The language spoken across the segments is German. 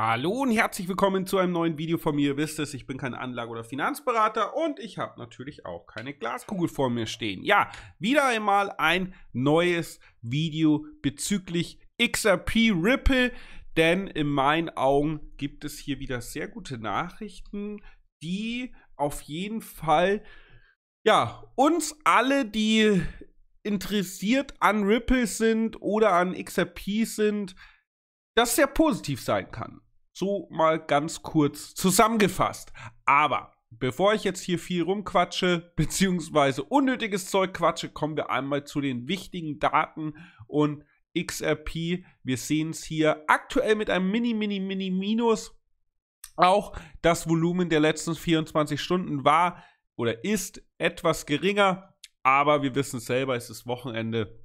Hallo und herzlich willkommen zu einem neuen Video von mir. Ihr wisst es, ich bin kein Anlage- oder Finanzberater und ich habe natürlich auch keine Glaskugel vor mir stehen. Ja, wieder einmal ein neues Video bezüglich XRP Ripple, denn in meinen Augen gibt es hier wieder sehr gute Nachrichten, die auf jeden Fall ja, uns alle, die interessiert an Ripple sind oder an XRP sind, das sehr positiv sein kann so mal ganz kurz zusammengefasst. Aber bevor ich jetzt hier viel rumquatsche, beziehungsweise unnötiges Zeug quatsche, kommen wir einmal zu den wichtigen Daten und XRP. Wir sehen es hier aktuell mit einem Mini, Mini, Mini Minus. Auch das Volumen der letzten 24 Stunden war oder ist etwas geringer, aber wir wissen selber, es ist Wochenende.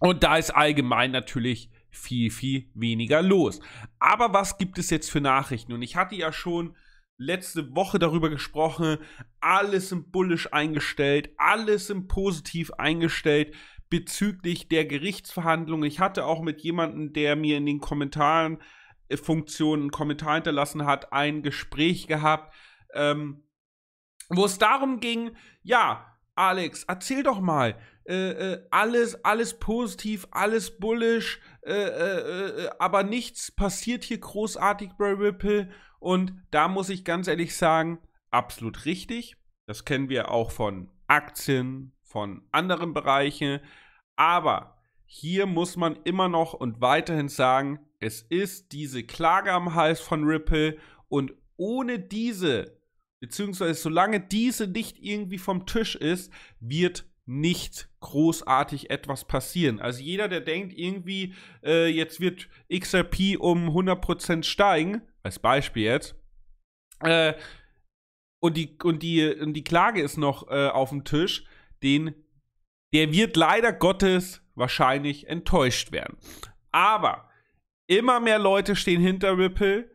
Und da ist allgemein natürlich viel, viel weniger los. Aber was gibt es jetzt für Nachrichten? Und ich hatte ja schon letzte Woche darüber gesprochen, alles im bullisch eingestellt, alles im positiv eingestellt bezüglich der Gerichtsverhandlung. Ich hatte auch mit jemandem, der mir in den Kommentaren äh, Funktionen einen Kommentar hinterlassen hat, ein Gespräch gehabt, ähm, wo es darum ging, ja, Alex, erzähl doch mal. Äh, äh, alles, alles positiv, alles bullisch, äh, äh, äh, aber nichts passiert hier großartig bei Ripple. Und da muss ich ganz ehrlich sagen, absolut richtig. Das kennen wir auch von Aktien, von anderen Bereichen. Aber hier muss man immer noch und weiterhin sagen, es ist diese Klage am Hals von Ripple und ohne diese beziehungsweise solange diese nicht irgendwie vom Tisch ist, wird nicht großartig etwas passieren. Also jeder, der denkt, irgendwie äh, jetzt wird XRP um 100% steigen, als Beispiel jetzt, äh, und, die, und, die, und die Klage ist noch äh, auf dem Tisch, den, der wird leider Gottes wahrscheinlich enttäuscht werden. Aber immer mehr Leute stehen hinter Ripple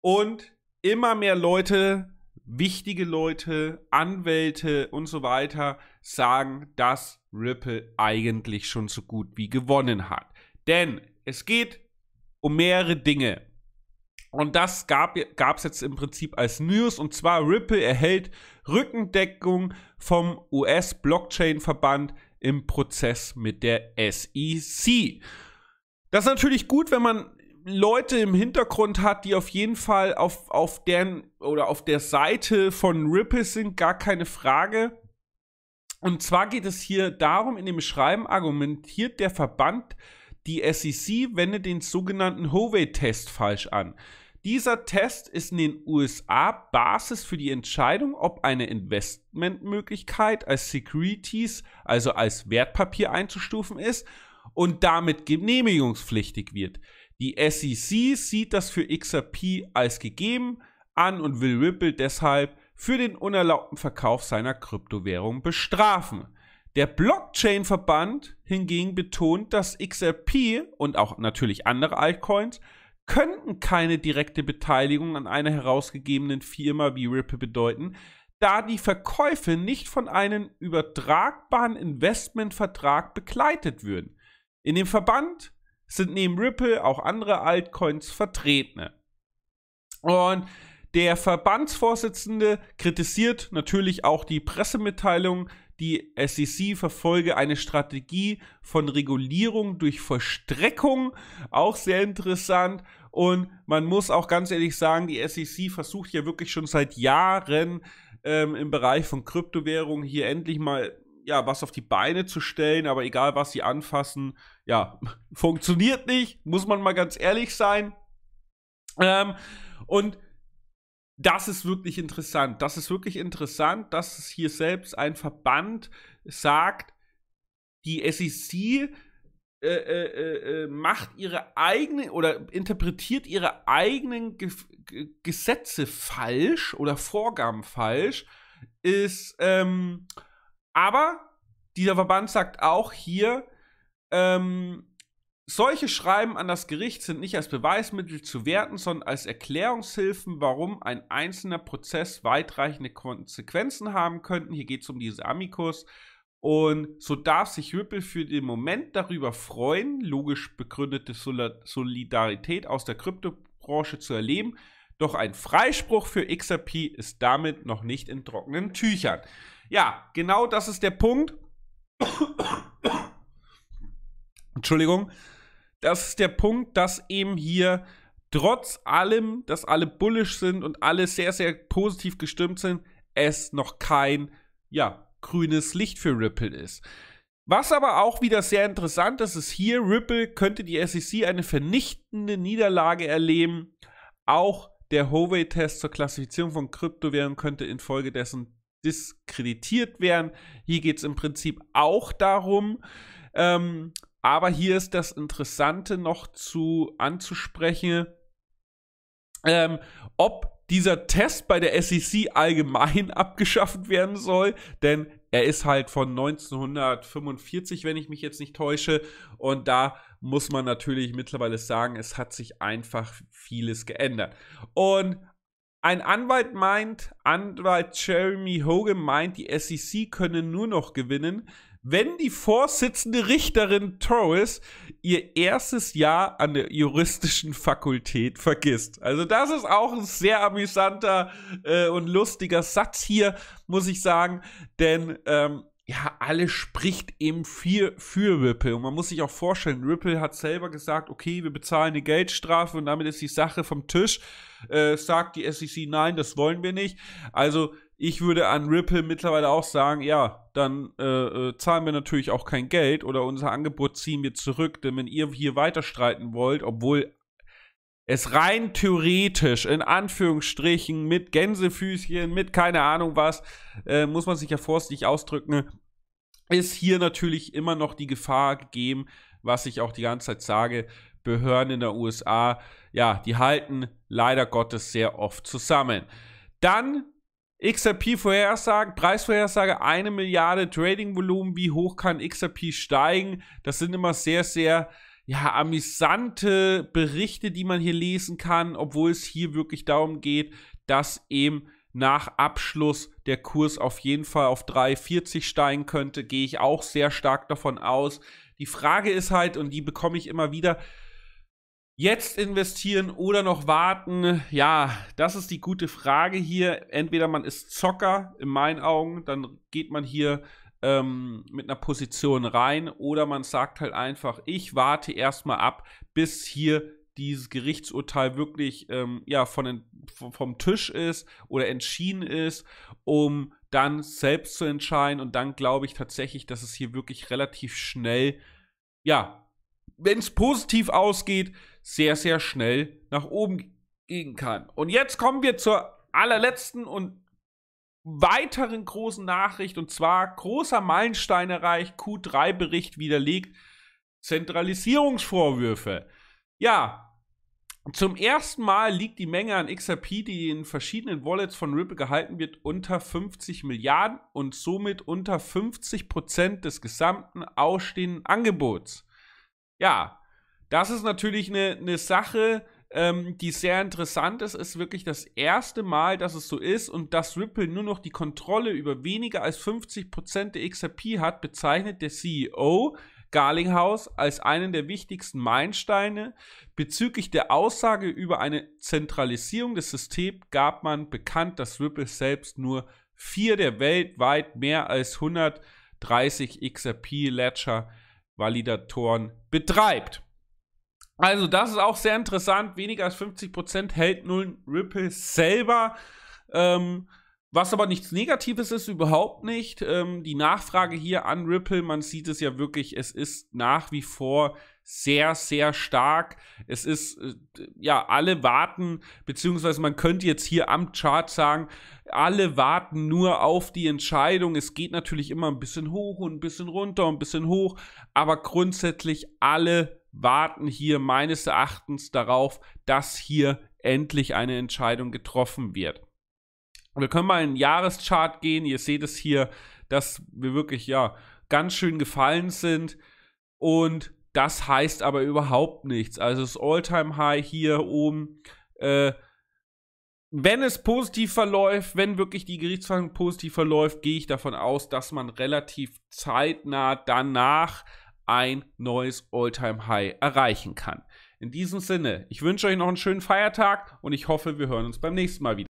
und immer mehr Leute wichtige Leute, Anwälte und so weiter sagen, dass Ripple eigentlich schon so gut wie gewonnen hat. Denn es geht um mehrere Dinge. Und das gab es jetzt im Prinzip als News. Und zwar Ripple erhält Rückendeckung vom US-Blockchain-Verband im Prozess mit der SEC. Das ist natürlich gut, wenn man Leute im Hintergrund hat, die auf jeden Fall auf, auf deren oder auf der Seite von Ripple sind, gar keine Frage. Und zwar geht es hier darum, in dem Schreiben argumentiert der Verband, die SEC wende den sogenannten Hovey-Test falsch an. Dieser Test ist in den USA Basis für die Entscheidung, ob eine Investmentmöglichkeit als Securities, also als Wertpapier einzustufen ist und damit genehmigungspflichtig wird. Die SEC sieht das für XRP als gegeben an und will Ripple deshalb für den unerlaubten Verkauf seiner Kryptowährung bestrafen. Der Blockchain-Verband hingegen betont, dass XRP und auch natürlich andere Altcoins könnten keine direkte Beteiligung an einer herausgegebenen Firma wie Ripple bedeuten, da die Verkäufe nicht von einem übertragbaren Investmentvertrag begleitet würden. In dem Verband sind neben Ripple auch andere Altcoins vertreten. Und der Verbandsvorsitzende kritisiert natürlich auch die Pressemitteilung, die SEC verfolge eine Strategie von Regulierung durch Verstreckung, auch sehr interessant. Und man muss auch ganz ehrlich sagen, die SEC versucht ja wirklich schon seit Jahren ähm, im Bereich von Kryptowährungen hier endlich mal ja, was auf die Beine zu stellen, aber egal was sie anfassen, ja, funktioniert nicht, muss man mal ganz ehrlich sein. Ähm, und das ist wirklich interessant. Das ist wirklich interessant, dass es hier selbst ein Verband sagt, die SEC äh, äh, äh, äh, macht ihre eigene oder interpretiert ihre eigenen Ge Gesetze falsch oder Vorgaben falsch, ist ähm, aber dieser Verband sagt auch hier, ähm, solche Schreiben an das Gericht sind nicht als Beweismittel zu werten, sondern als Erklärungshilfen, warum ein einzelner Prozess weitreichende Konsequenzen haben könnten. Hier geht es um diese Amicus. Und so darf sich Ripple für den Moment darüber freuen, logisch begründete Solidarität aus der Kryptobranche zu erleben, doch ein Freispruch für XRP ist damit noch nicht in trockenen Tüchern. Ja, genau das ist der Punkt. Entschuldigung. Das ist der Punkt, dass eben hier trotz allem, dass alle bullisch sind und alle sehr, sehr positiv gestimmt sind, es noch kein, ja, grünes Licht für Ripple ist. Was aber auch wieder sehr interessant ist, ist hier, Ripple könnte die SEC eine vernichtende Niederlage erleben. Auch der Hovey-Test zur Klassifizierung von Kryptowährungen könnte infolgedessen diskreditiert werden. Hier geht es im Prinzip auch darum, ähm, aber hier ist das Interessante noch zu anzusprechen, ähm, ob dieser Test bei der SEC allgemein abgeschafft werden soll, denn er ist halt von 1945, wenn ich mich jetzt nicht täusche. Und da muss man natürlich mittlerweile sagen, es hat sich einfach vieles geändert. Und ein Anwalt meint, Anwalt Jeremy Hogan meint, die SEC könne nur noch gewinnen, wenn die vorsitzende Richterin Torres ihr erstes Jahr an der juristischen Fakultät vergisst. Also das ist auch ein sehr amüsanter äh, und lustiger Satz hier, muss ich sagen, denn ähm, ja, alles spricht eben viel für Ripple. Und man muss sich auch vorstellen, Ripple hat selber gesagt, okay, wir bezahlen eine Geldstrafe und damit ist die Sache vom Tisch. Äh, sagt die SEC, nein, das wollen wir nicht. Also ich würde an Ripple mittlerweile auch sagen, ja, dann äh, äh, zahlen wir natürlich auch kein Geld oder unser Angebot ziehen wir zurück, denn wenn ihr hier weiter streiten wollt, obwohl es rein theoretisch in Anführungsstrichen mit Gänsefüßchen, mit keine Ahnung was, äh, muss man sich ja vorsichtig ausdrücken, ist hier natürlich immer noch die Gefahr gegeben, was ich auch die ganze Zeit sage, Behörden in der USA, ja, die halten leider Gottes sehr oft zusammen. Dann XRP-Vorhersage, Preisvorhersage, eine Milliarde Trading-Volumen, wie hoch kann XRP steigen? Das sind immer sehr, sehr ja, amüsante Berichte, die man hier lesen kann, obwohl es hier wirklich darum geht, dass eben nach Abschluss der Kurs auf jeden Fall auf 3,40 steigen könnte, gehe ich auch sehr stark davon aus. Die Frage ist halt, und die bekomme ich immer wieder, Jetzt investieren oder noch warten? Ja, das ist die gute Frage hier. Entweder man ist Zocker, in meinen Augen, dann geht man hier ähm, mit einer Position rein, oder man sagt halt einfach, ich warte erstmal ab, bis hier dieses Gerichtsurteil wirklich ähm, ja, von vom Tisch ist oder entschieden ist, um dann selbst zu entscheiden. Und dann glaube ich tatsächlich, dass es hier wirklich relativ schnell, ja, wenn es positiv ausgeht, sehr, sehr schnell nach oben gehen kann. Und jetzt kommen wir zur allerletzten und weiteren großen Nachricht und zwar großer Meilenstein erreicht, Q3-Bericht widerlegt Zentralisierungsvorwürfe. Ja, zum ersten Mal liegt die Menge an XRP, die in verschiedenen Wallets von Ripple gehalten wird, unter 50 Milliarden und somit unter 50 Prozent des gesamten ausstehenden Angebots. Ja, das ist natürlich eine, eine Sache, ähm, die sehr interessant ist, Es ist wirklich das erste Mal, dass es so ist und dass Ripple nur noch die Kontrolle über weniger als 50% der XRP hat, bezeichnet der CEO Garlinghouse als einen der wichtigsten Meilensteine. Bezüglich der Aussage über eine Zentralisierung des Systems gab man bekannt, dass Ripple selbst nur vier der weltweit mehr als 130 XRP Ledger Validatoren betreibt. Also das ist auch sehr interessant. Weniger als 50% hält nun Ripple selber. Ähm, was aber nichts Negatives ist, überhaupt nicht. Ähm, die Nachfrage hier an Ripple, man sieht es ja wirklich, es ist nach wie vor sehr, sehr stark. Es ist, äh, ja, alle warten, beziehungsweise man könnte jetzt hier am Chart sagen, alle warten nur auf die Entscheidung. Es geht natürlich immer ein bisschen hoch und ein bisschen runter und ein bisschen hoch, aber grundsätzlich alle warten hier meines Erachtens darauf, dass hier endlich eine Entscheidung getroffen wird. Wir können mal in den Jahreschart gehen. Ihr seht es hier, dass wir wirklich ja ganz schön gefallen sind und das heißt aber überhaupt nichts. Also das All-Time-High hier oben äh, wenn es positiv verläuft, wenn wirklich die Gerichtsverhandlung positiv verläuft, gehe ich davon aus, dass man relativ zeitnah danach ein neues All-Time-High erreichen kann. In diesem Sinne, ich wünsche euch noch einen schönen Feiertag und ich hoffe, wir hören uns beim nächsten Mal wieder.